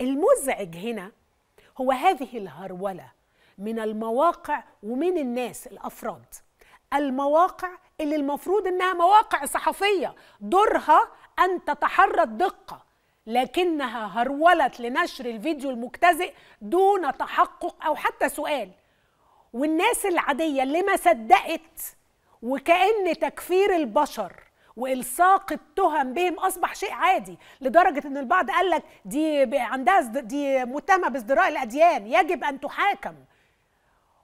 المزعج هنا هو هذه الهرولة من المواقع ومن الناس الأفراد المواقع اللي المفروض إنها مواقع صحفية دورها أن تتحرى الدقة لكنها هرولت لنشر الفيديو المجتزئ دون تحقق أو حتى سؤال والناس العادية اللي ما صدقت وكأن تكفير البشر والصاق التهم بهم اصبح شيء عادي لدرجه ان البعض قال لك دي عندها دي متهمه بازدراء الاديان يجب ان تحاكم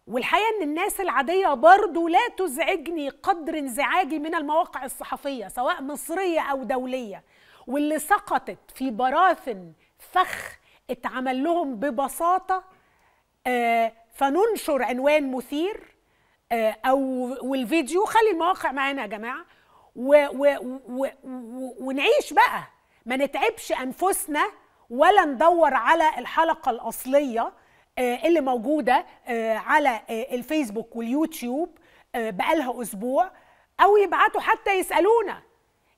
والحقيقه ان الناس العاديه برضو لا تزعجني قدر انزعاجي من المواقع الصحفيه سواء مصريه او دوليه واللي سقطت في براثن فخ اتعمل لهم ببساطه آه، فننشر عنوان مثير آه، او والفيديو خلي المواقع معانا يا جماعه و و و و ونعيش بقى ما نتعبش انفسنا ولا ندور على الحلقه الاصليه آه، اللي موجوده آه، على آه، الفيسبوك واليوتيوب بقالها اسبوع او يبعتوا حتى يسالونا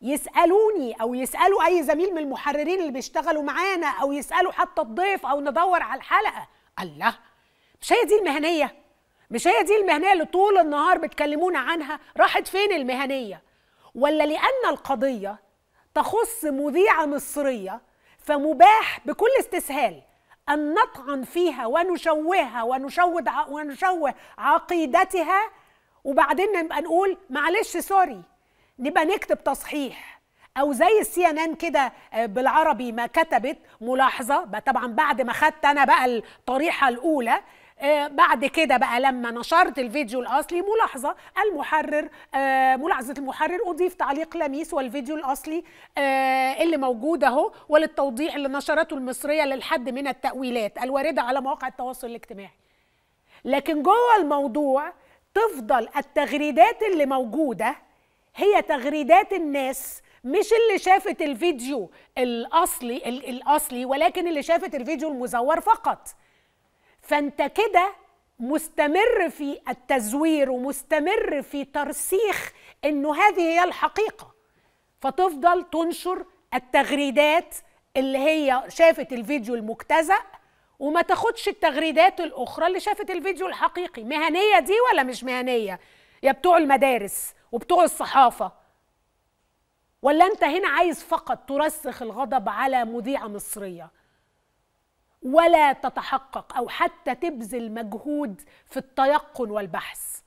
يسالوني او يسالوا اي زميل من المحررين اللي بيشتغلوا معانا او يسالوا حتى الضيف او ندور على الحلقه الله مش هي دي المهنيه مش هي دي المهنيه اللي طول النهار بتكلمونا عنها راحت فين المهنيه ولا لأن القضية تخص مذيعة مصرية فمباح بكل استسهال أن نطعن فيها ونشوهها ونشود ونشوه عقيدتها وبعدين نبقى نقول معلش سوري نبقى نكتب تصحيح او زي السي ان ان كده آه، بالعربي ما كتبت ملاحظه طبعا بعد ما خدت انا بقى الطريحه الاولى آه، بعد كده بقى لما نشرت الفيديو الاصلي ملاحظه المحرر آه، ملاحظه المحرر اضيف تعليق لميس والفيديو الاصلي آه، اللي موجود اهو وللتوضيح اللي نشرته المصريه للحد من التاويلات الوارده على مواقع التواصل الاجتماعي لكن جوه الموضوع تفضل التغريدات اللي موجوده هي تغريدات الناس مش اللي شافت الفيديو الاصلي الاصلي ولكن اللي شافت الفيديو المزور فقط فانت كده مستمر في التزوير ومستمر في ترسيخ انه هذه هي الحقيقه فتفضل تنشر التغريدات اللي هي شافت الفيديو المجتزأ وما تاخدش التغريدات الاخرى اللي شافت الفيديو الحقيقي مهنيه دي ولا مش مهنيه يا بتوع المدارس وبتوع الصحافه ولا انت هنا عايز فقط ترسخ الغضب على مذيعه مصريه ولا تتحقق او حتى تبذل مجهود في التيقن والبحث